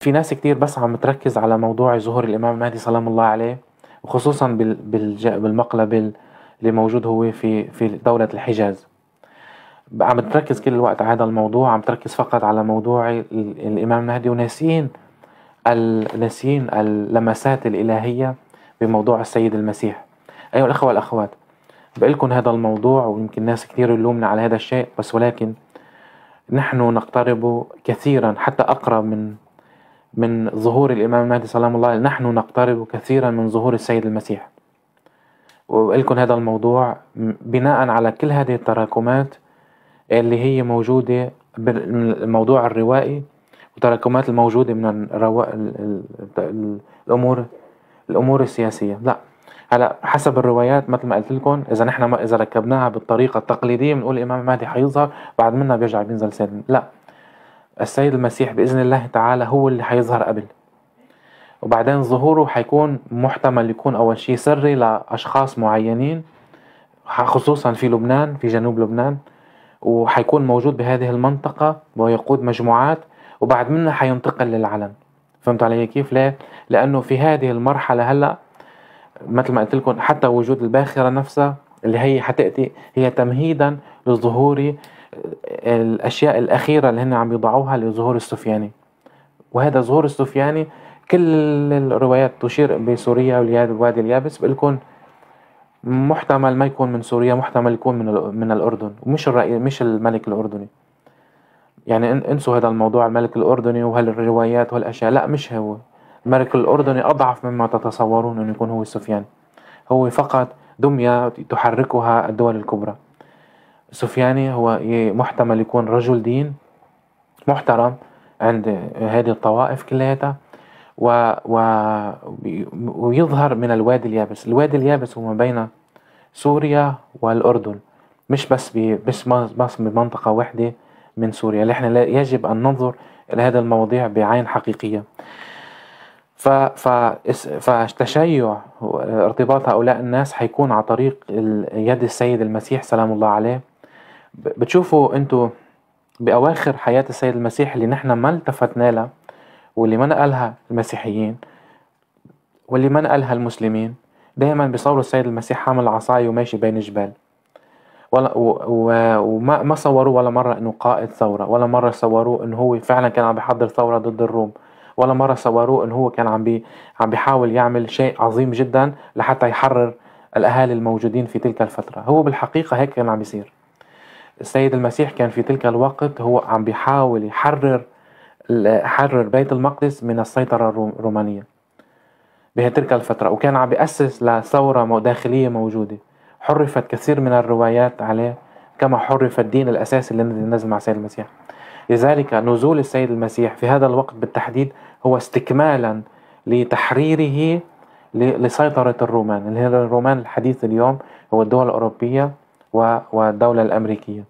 في ناس كتير بس عم تركز على موضوع ظهور الإمام المهدي سلام الله عليه وخصوصا بالمقلب اللي موجود هو في في دولة الحجاز عم تركز كل الوقت على هذا الموضوع عم تركز فقط على موضوع الإمام المهدي وناسيين ناسيين اللمسات الإلهية بموضوع السيد المسيح أيها الأخوة والأخوات بقلكم هذا الموضوع ويمكن ناس كثير يلومنا على هذا الشيء بس ولكن نحن نقترب كثيرا حتى أقرب من من ظهور الإمام المهدي سلام الله عليه نحن نقترب كثيرا من ظهور السيد المسيح وقلكم هذا الموضوع بناء على كل هذه التراكمات اللي هي موجودة بالموضوع الروائي وتراكمات الموجودة من الروا... الأمور الأمور السياسية لا هلا حسب الروايات مثل ما قلت لكم اذا نحن ما اذا ركبناها بالطريقه التقليديه بنقول الامام المهدي حيظهر بعد منها بيرجع بينزل سيدنا لا السيد المسيح بإذن الله تعالى هو اللي هيظهر قبل وبعدين ظهوره هيكون محتمل يكون أول شيء سري لأشخاص معينين خصوصا في لبنان في جنوب لبنان وحيكون موجود بهذه المنطقة ويقود مجموعات وبعد منها حينتقل للعلن فهمت علي كيف ليه؟ لأنه في هذه المرحلة هلأ مثل ما قلت لكم حتى وجود الباخرة نفسها اللي هي حتأتي هي تمهيدا لظهوري الأشياء الأخيرة اللي هن عم يضعوها لظهور السفياني وهذا ظهور السفياني كل الروايات تشير بسوريا والوادي اليابس بقول محتمل ما يكون من سوريا محتمل يكون من من الأردن ومش الرأي مش الملك الأردني يعني انسوا هذا الموضوع الملك الأردني وهالروايات وهالأشياء لا مش هو الملك الأردني أضعف مما تتصورون أنه يكون هو السفيان هو فقط دمية تحركها الدول الكبرى سفياني هو محتمل يكون رجل دين محترم عند هذه الطوائف كلياتها و... و... ويظهر من الوادي اليابس الوادي اليابس هو ما بين سوريا والأردن مش بس ب... بس بس بمنطقة واحدة من سوريا نحن يجب أن ننظر إلى هذه المواضيع بعين حقيقية ف... ف... فالتشيع ارتباط هؤلاء الناس حيكون على طريق يد السيد المسيح سلام الله عليه بتشوفوا انتوا بأواخر حياة السيد المسيح اللي نحن ما التفتنا لها واللي ما نقلها المسيحيين واللي ما نقلها المسلمين دائما بيصوروا السيد المسيح حامل عصاية وماشي بين جبال ولا وما ما صوروه ولا مرة انه قائد ثورة ولا مرة صوروه انه هو فعلا كان عم بيحضر ثورة ضد الروم ولا مرة صوروه انه هو كان عم بي عم بيحاول يعمل شيء عظيم جدا لحتى يحرر الاهالي الموجودين في تلك الفترة هو بالحقيقة هيك كان عم بيصير السيد المسيح كان في تلك الوقت هو عم بيحاول يحرر حرر بيت المقدس من السيطرة الرومانية تلك الفترة وكان عم بيأسس لثورة داخلية موجودة حرفت كثير من الروايات عليه كما حرف الدين الأساسي الذي نزل مع السيد المسيح لذلك نزول السيد المسيح في هذا الوقت بالتحديد هو استكمالا لتحريره لسيطرة الرومان اللي هي الرومان الحديث اليوم هو الدول الأوروبية والدولة الأمريكية